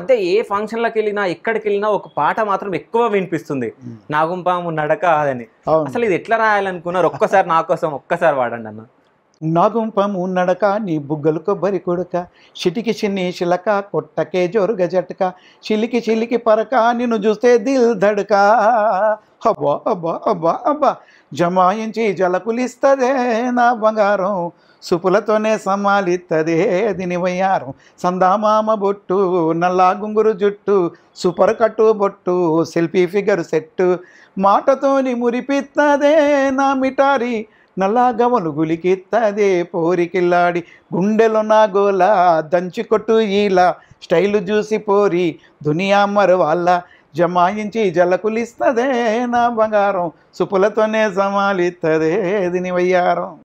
అంటే ఏ లకి వెళ్ళినా ఎక్కడికి వెళ్ళినా ఒక పాట మాత్రం ఎక్కువ వినిపిస్తుంది నాగుంపాము నడక అదని అసలు ఇది ఎట్లా రాయాలనుకున్నారు ఒక్కసారి నా కోసం ఒక్కసారి వాడండి అన్న నాగుంపము నడక నీ బుగ్గలు కొబ్బరి కొడుక చిటికి చిన్ని చిలక కొట్టకే జోరు గజటక చిలికి చిలికి పరక నిన్ను చూస్తే దిల్ దడక అబ్బా అబ్బా అబ్బా అబ్బా జమాయించి జలకులిస్తదే నా బంగారం సుపులతోనే సమాలిత్తదే దినివయ్యారం సందామామ బొట్టు నల్లా గుంగురు జుట్టు సూపర్ కట్టు బొట్టు సెల్ఫీ ఫిగర్ సెట్టు మాటతోని మురిపిత్తదే నా మిటారి గవలు గులికిత్తదే పోరికిల్లాడి గుండెలో నా గోల కొట్టు ఈలా స్టైలు చూసి పోరి దునియామ్మరు వాళ్ళ జమాయించి జలకులిస్తదే నా బంగారం సుపులతోనే సమాలిత్తదే దినివయ్యారం